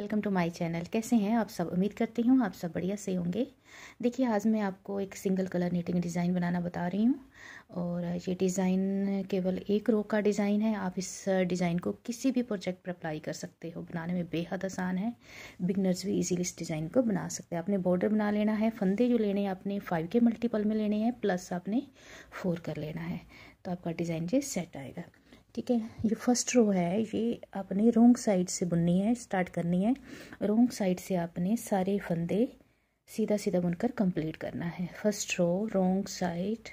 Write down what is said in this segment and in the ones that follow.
welcome to my channel कैसे हैं आप सब उम्मीद करती हूँ आप सब बढ़िया से होंगे देखिए आज मैं आपको एक सिंगल कलर नीटिंग डिज़ाइन बनाना बता रही हूँ और ये डिज़ाइन केवल एक रो का डिज़ाइन है आप इस डिज़ाइन को किसी भी प्रोजेक्ट पर अप्लाई कर सकते हो बनाने में बेहद आसान है बिगनर्स भी ईजिली इस डिज़ाइन को बना सकते हैं आपने बॉर्डर बना लेना है फंदे जो लेने हैं आपने फाइव के मल्टीपल में लेने हैं प्लस आपने फोर कर लेना है तो आपका डिज़ाइन ये सेट आएगा ठीक है ये फर्स्ट रो है ये आपने रोंग साइड से बुननी है स्टार्ट करनी है रोंग साइड से आपने सारे फंदे सीधा सीधा बुनकर कंप्लीट करना है first row wrong side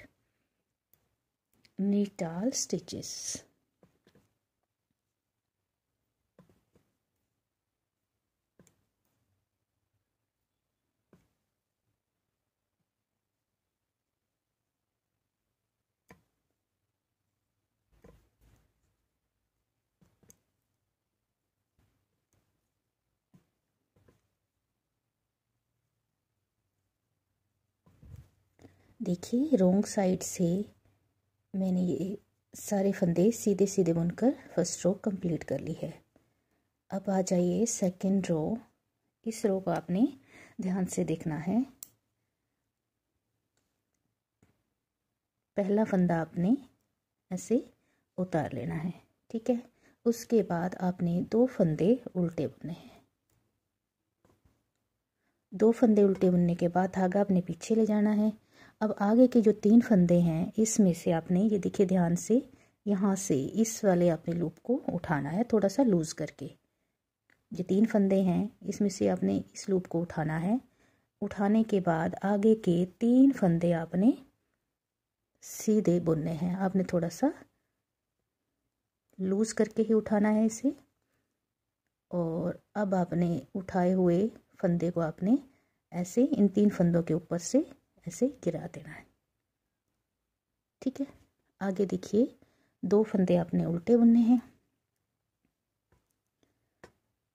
knit all stitches देखिए रोंग साइड से मैंने ये सारे फंदे सीधे सीधे बुनकर फर्स्ट रो कंप्लीट कर ली है अब आ जाइए सेकंड रो इस रो को आपने ध्यान से देखना है पहला फंदा आपने ऐसे उतार लेना है ठीक है उसके बाद आपने दो फंदे उल्टे बुने हैं दो फंदे उल्टे बुनने के बाद धागा आपने पीछे ले जाना है अब आगे के जो तीन फंदे हैं इसमें से आपने ये देखिए ध्यान से यहाँ से इस वाले आपने लूप को उठाना है थोड़ा सा लूज़ करके ये तीन फंदे हैं इसमें से आपने इस लूप को उठाना है उठाने के बाद आगे के तीन फंदे आपने सीधे बुनने हैं आपने थोड़ा सा लूज़ करके ही उठाना है इसे और अब आपने उठाए हुए फंदे को आपने ऐसे इन तीन फंदों के ऊपर से ऐसे गिरा देना है ठीक है आगे देखिए दो फंदे आपने उल्टे बुनने हैं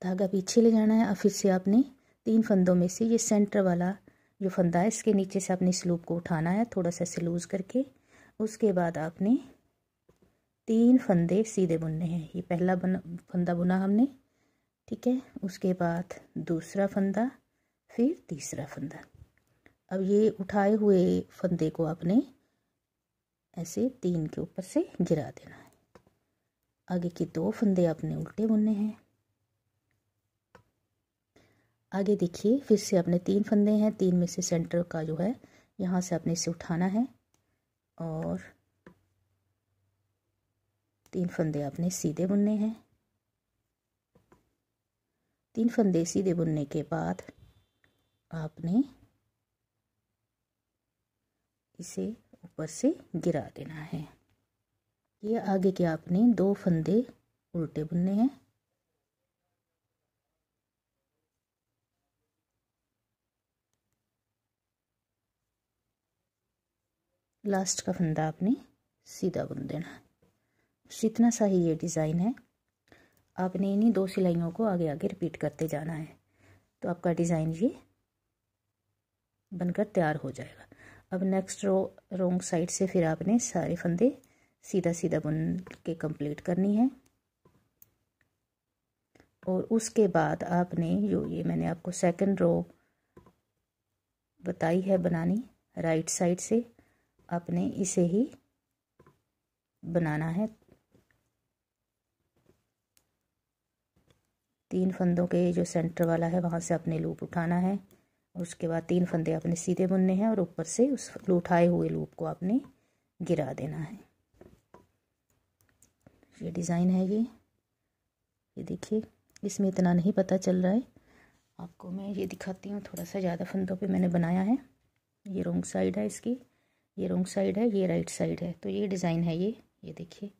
धागा पीछे ले जाना है और फिर से आपने तीन फंदों में से ये सेंटर वाला जो फंदा है इसके नीचे से आपने स्लूप को उठाना है थोड़ा सा इसे लूज़ करके उसके बाद आपने तीन फंदे सीधे बुनने हैं ये पहला बना फंदा बुना हमने ठीक है उसके बाद दूसरा फंदा फिर तीसरा फंदा अब ये उठाए हुए फंदे को आपने ऐसे तीन के ऊपर से गिरा देना है आगे के दो फंदे आपने उल्टे बुनने हैं आगे देखिए फिर से आपने तीन फंदे हैं तीन में से सेंटर का जो है यहाँ से आपने इसे उठाना है और तीन फंदे आपने सीधे बुनने हैं तीन फंदे सीधे बुनने के बाद आपने इसे ऊपर से गिरा देना है ये आगे के आपने दो फंदे उल्टे बुनने हैं लास्ट का फंदा आपने सीधा बुन देना है इतना सा ही ये डिज़ाइन है आपने इन्हीं दो सिलाइयों को आगे आगे रिपीट करते जाना है तो आपका डिज़ाइन ये बनकर तैयार हो जाएगा अब नेक्स्ट रो रोंग साइड से फिर आपने सारे फंदे सीधा सीधा बुन के कंप्लीट करनी है और उसके बाद आपने जो ये मैंने आपको सेकंड रो बताई है बनानी राइट साइड से आपने इसे ही बनाना है तीन फंदों के जो सेंटर वाला है वहाँ से आपने लूप उठाना है और उसके बाद तीन फंदे आपने सीधे बुनने हैं और ऊपर से उस उठाए हुए लूप को आपने गिरा देना है ये डिज़ाइन है ये ये देखिए इसमें इतना नहीं पता चल रहा है आपको मैं ये दिखाती हूँ थोड़ा सा ज़्यादा फंदों पे मैंने बनाया है ये रोंग साइड है इसकी ये रोंग साइड है ये राइट साइड है तो ये डिज़ाइन है ये ये देखिए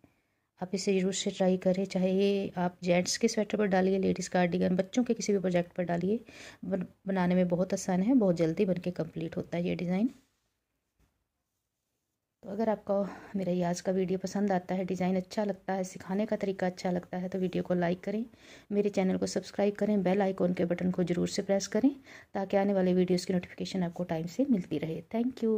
आप इसे जरूर से ट्राई करें चाहे ये आप जेंट्स के स्वेटर पर डालिए लेडीज़ कार्डिगन बच्चों के किसी भी प्रोजेक्ट पर डालिए बन, बनाने में बहुत आसान है बहुत जल्दी बन के कम्प्लीट होता है ये डिज़ाइन तो अगर आपको मेरा ये आज का वीडियो पसंद आता है डिज़ाइन अच्छा लगता है सिखाने का तरीका अच्छा लगता है तो वीडियो को लाइक करें मेरे चैनल को सब्सक्राइब करें बेल आइकॉन के बटन को ज़रूर से प्रेस करें ताकि आने वाले वीडियोज़ की नोटिफिकेशन आपको टाइम से मिलती रहे थैंक यू